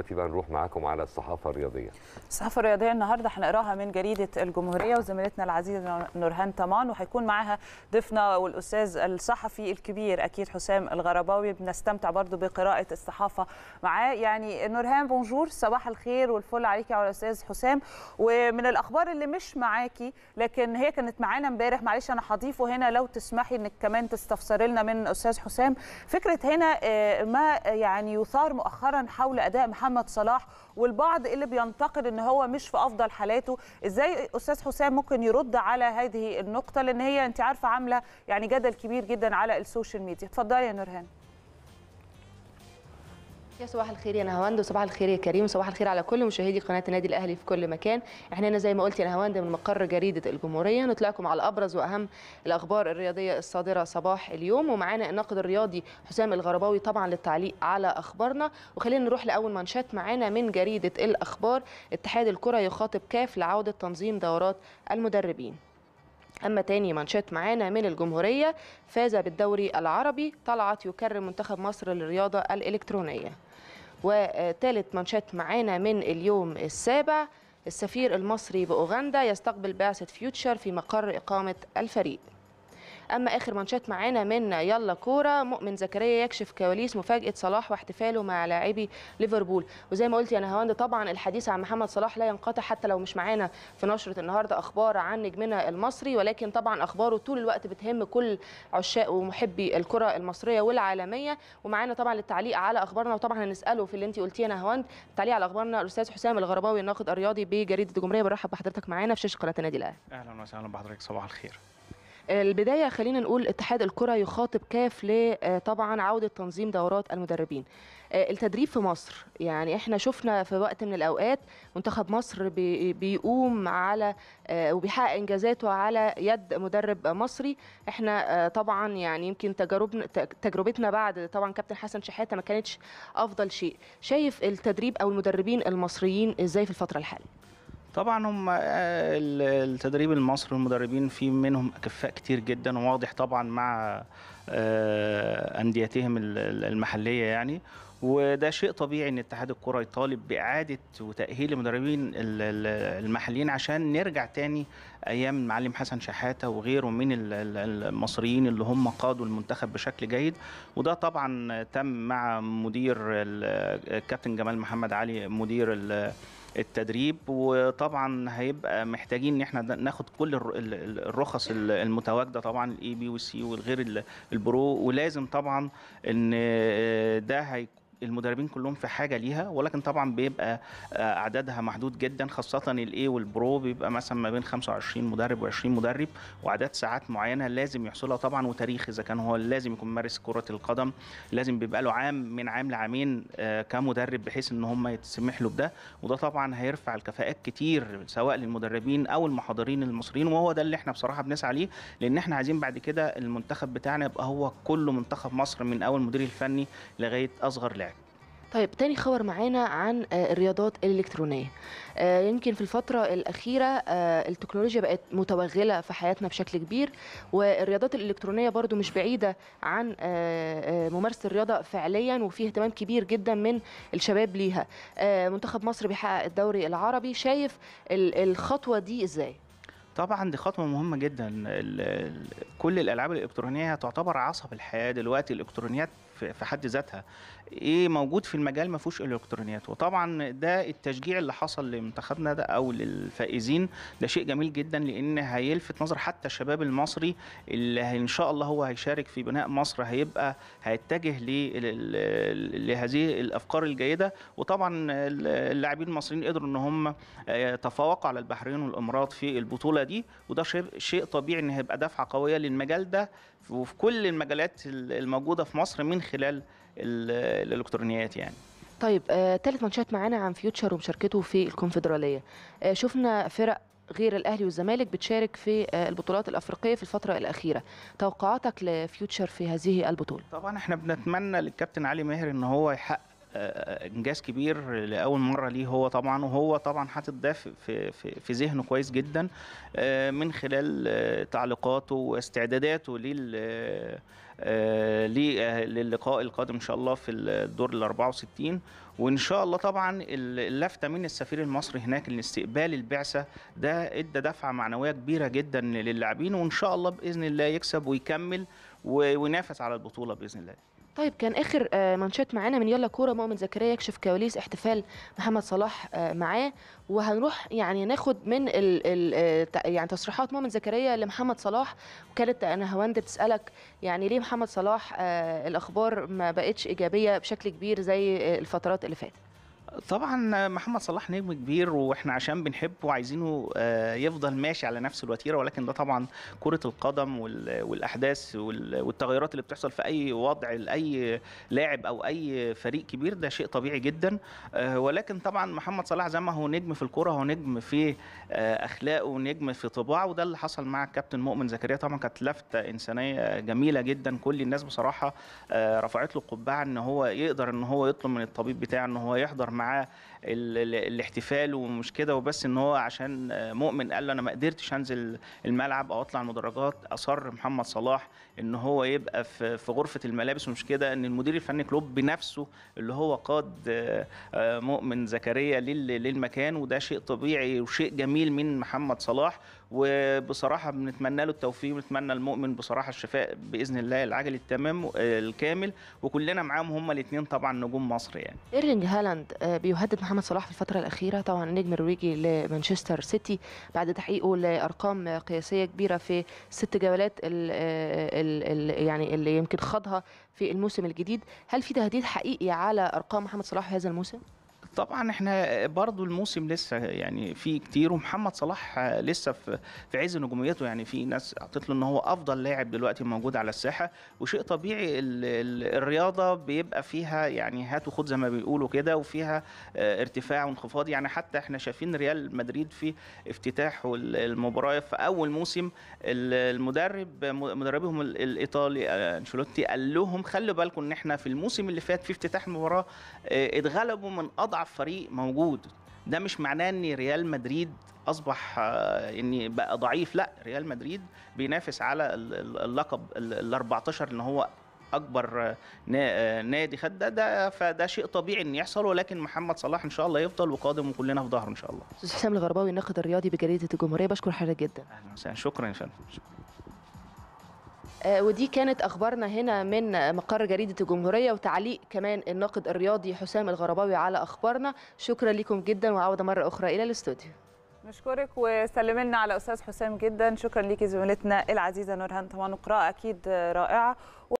دلوقتي بقى نروح معاكم على الصحافه الرياضيه. الصحافه الرياضيه النهارده هنقراها من جريده الجمهوريه وزميلتنا العزيزه نورهان طمان وهيكون معاها ضيفنا والاستاذ الصحفي الكبير اكيد حسام الغرباوي بنستمتع برضو بقراءه الصحافه معاه يعني نورهان بونجور صباح الخير والفل عليكي وعلى الاستاذ حسام ومن الاخبار اللي مش معاكي لكن هي كانت معانا امبارح معلش انا هضيفه هنا لو تسمحي انك كمان تستفسري لنا من الاستاذ حسام فكره هنا آه، ما يعني يثار مؤخرا حول اداء محمد محمد صلاح والبعض اللي بينتقد ان هو مش في افضل حالاته ازاي استاذ حسام ممكن يرد على هذه النقطه لان هي انت عارفه عامله يعني جدل كبير جدا على السوشيال ميديا اتفضلي يا نورهان يا صباح الخير يا نهاوند وصباح الخير يا كريم وصباح الخير على كل مشاهدي قناه النادي الاهلي في كل مكان احنا هنا زي ما قلت يا نهاوند من مقر جريده الجمهوريه نطلعكم على ابرز واهم الاخبار الرياضيه الصادره صباح اليوم ومعانا الناقد الرياضي حسام الغرباوي طبعا للتعليق على اخبارنا وخلينا نروح لاول منشات معانا من جريده الاخبار اتحاد الكره يخاطب كاف لعوده تنظيم دورات المدربين أما تاني منشات معانا من الجمهورية فاز بالدوري العربي طلعت يكرم منتخب مصر للرياضة الإلكترونية وثالث منشات معانا من اليوم السابع السفير المصري بأوغندا يستقبل بعثة فيوتشر في مقر إقامة الفريق اما اخر منشات معانا من يلا كوره مؤمن زكريا يكشف كواليس مفاجاه صلاح واحتفاله مع لاعبي ليفربول وزي ما قلت يا نهاوند طبعا الحديث عن محمد صلاح لا ينقطع حتى لو مش معانا في نشره النهارده اخبار عن نجمنا المصري ولكن طبعا اخباره طول الوقت بتهم كل عشاق ومحبي الكره المصريه والعالميه ومعانا طبعا للتعليق على اخبارنا وطبعا هنساله في اللي انت قلتيه يا نهاوند التعليق على اخبارنا الاستاذ حسام الغرباوي الناقد الرياضي بجريده الجمهوريه برحب بحضرتك معانا في شاشه قناه النادي الاهلي اهلا وسهلا بحضرتك صباح الخير البدايه خلينا نقول اتحاد الكره يخاطب كاف ل آه، طبعا عوده تنظيم دورات المدربين آه، التدريب في مصر يعني احنا شفنا في وقت من الاوقات منتخب مصر بيقوم على آه، وبيحقق انجازاته على يد مدرب مصري احنا طبعا يعني يمكن تجربنا تجربتنا بعد طبعا كابتن حسن شحاته ما كانتش افضل شيء شايف التدريب او المدربين المصريين ازاي في الفتره الحاليه طبعا هم آه، التدريب المصري والمدربين في منهم اكفاء كتير جدا وواضح طبعا مع آه، انديتهم المحليه يعني وده شيء طبيعي ان اتحاد الكره يطالب باعاده وتاهيل المدربين المحليين عشان نرجع تاني ايام المعلم حسن شحاته وغيره من المصريين اللي هم قادوا المنتخب بشكل جيد وده طبعا تم مع مدير الكابتن جمال محمد علي مدير التدريب وطبعا هيبقى محتاجين ان احنا ناخد كل الرخص المتواجده طبعا الاي بي والسي والغير البرو ولازم طبعا ان آه، ده هيكون المدربين كلهم في حاجه ليها ولكن طبعا بيبقى آه، اعدادها محدود جدا خاصه الاي والبرو بيبقى مثلا ما بين 25 مدرب و20 مدرب وعدد ساعات معينه لازم يحصلها طبعا وتاريخ اذا كان هو لازم يكون مارس كره القدم لازم بيبقى له عام من عام لعامين آه، كمدرب بحيث ان هم يتسمح له بده وده طبعا هيرفع الكفاءات كتير سواء للمدربين او المحاضرين المصريين وهو ده اللي احنا بصراحه بنسعى ليه لان احنا عايزين بعد كده المنتخب بتاعنا يبقى هو كله منتخب مصر من اول مدير الفني لغايه اصغر لاعب طيب تاني خبر معانا عن آه، الرياضات الإلكترونية آه، يمكن في الفترة الأخيرة آه، التكنولوجيا بقت متوغلة في حياتنا بشكل كبير والرياضات الإلكترونية برضو مش بعيدة عن ممارسة الرياضة فعليا وفي اهتمام كبير جدا من الشباب ليها منتخب مصر بيحقق الدوري العربي شايف الخطوة دي إزاي؟ طبعا دي خطوه مهمه جدا كل الالعاب الالكترونيه تعتبر عصب الحياه دلوقتي الالكترونيات في حد ذاتها ايه موجود في المجال ما فيهوش الكترونيات وطبعا ده التشجيع اللي حصل لمنتخبنا ده او للفائزين ده شيء جميل جدا لان هيلفت نظر حتى الشباب المصري اللي ان شاء الله هو هيشارك في بناء مصر هيبقى هيتجه لهذه الافكار الجيده وطبعا اللاعبين المصريين قدروا ان هم يتفوقوا على البحرين والامارات في البطوله دي وده شيء طبيعي ان هيبقى دفعه قويه للمجال ده وفي كل المجالات الموجوده في مصر من خلال الالكترونيات يعني طيب آه، ماتشات معانا عن فيوتشر ومشاركته في الكونفدراليه آه، شفنا فرق غير الاهلي والزمالك بتشارك في آه، البطولات الافريقيه في الفتره الاخيره توقعاتك لفيوتشر في هذه البطوله طبعا احنا بنتمنى للكابتن علي ماهر ان هو يحقق انجاز كبير لاول مره ليه هو طبعا وهو طبعا حاطط ده في في في ذهنه كويس جدا آه، من خلال آه، تعليقاته واستعداداته لل آه، للقاء القادم ان شاء الله في الدور ال 64 وان شاء الله طبعا اللافته من السفير المصري هناك لاستقبال البعثه ده ادى دفعه معنويه كبيره جدا للاعبين وان شاء الله باذن الله يكسب ويكمل وينافس على البطوله باذن الله طيب كان اخر آه، مانشيت معانا من يلا كوره مؤمن زكريا يكشف كواليس احتفال محمد صلاح آه، معاه وهنروح يعني ناخد من الـ الـ آه، يعني تصريحات مؤمن زكريا لمحمد صلاح وكانت هوند بتسالك يعني ليه محمد صلاح الاخبار ما بقتش ايجابيه بشكل كبير زي الفترات اللي فاتت طبعا محمد صلاح نجم كبير واحنا عشان بنحبه وعايزينه آه، يفضل ماشي على نفس الوتيره ولكن ده طبعا كره القدم والاحداث والتغيرات اللي بتحصل في اي وضع لاي لاعب او اي فريق كبير ده شيء طبيعي جدا آه، ولكن طبعا محمد صلاح زي ما هو نجم في الكوره هو نجم في آه، اخلاقه ونجم في طباعه وده اللي حصل مع الكابتن مؤمن زكريا طبعا كانت لفته انسانيه جميله جدا كل الناس بصراحه رفعت له قبعه ان هو يقدر ان هو يطلب من الطبيب بتاعه ان هو يحضر معاه الاحتفال ومش كده وبس ان هو عشان مؤمن قال له انا ما قدرتش انزل الملعب او اطلع المدرجات اصر محمد صلاح ان هو يبقى في في غرفه الملابس ومش كده ان المدير الفني كلوب بنفسه اللي هو قاد آه، مؤمن زكريا للمكان وده شيء طبيعي وشيء جميل من محمد صلاح وبصراحه بنتمنى له التوفيق ونتمنى المؤمن بصراحه الشفاء باذن الله العاجل التمام آه، الكامل وكلنا معاهم هما الاثنين طبعا نجوم مصر يعني ايرلينج هالاند آه، بيهدد محمد صلاح في الفترة الأخيرة طبعا النجم النرويجي لمانشستر سيتي بعد تحقيقه لأرقام قياسية كبيرة في ست جولات الـ الـ الـ يعني اللي يمكن خاضها في الموسم الجديد هل في تهديد حقيقي على أرقام محمد صلاح في هذا الموسم؟ طبعا احنا برضو الموسم لسه يعني في كتير ومحمد صلاح لسه في عز نجوميته يعني في ناس اعطت له ان هو افضل لاعب دلوقتي موجود على الساحه وشيء طبيعي الرياضه بيبقى فيها يعني هات وخد زي ما بيقولوا كده وفيها آه، ارتفاع وانخفاض يعني حتى احنا شايفين ريال مدريد في افتتاح المباراه في اول موسم المدرب مدربهم الايطالي آه، انشيلوتي قال لهم خلوا بالكم ان احنا في الموسم اللي فات في افتتاح المباراه آه، اتغلبوا من اضعف اضعف فريق موجود ده مش معناه ان ريال مدريد اصبح آه، ان بقى ضعيف لا ريال مدريد بينافس على اللقب ال 14 ان هو اكبر آه، آه، نادي خد ده, ده فده شيء طبيعي ان يحصل ولكن محمد صلاح ان شاء الله يفضل وقادم وكلنا في ظهره ان شاء الله استاذ حسام الغرباوي الناقد الرياضي بجريده الجمهوريه بشكر حضرتك جدا اهلا وسهلا شكرا يا فندم آه، ودي كانت اخبارنا هنا من مقر جريده الجمهوريه وتعليق كمان الناقد الرياضي حسام الغرباوي على اخبارنا شكرا لكم جدا وعوده مره اخرى الى الاستوديو نشكرك وسلمنا لنا على استاذ حسام جدا شكرا ليكي زميلتنا العزيزه نورهان طبعا قراءه اكيد رائعه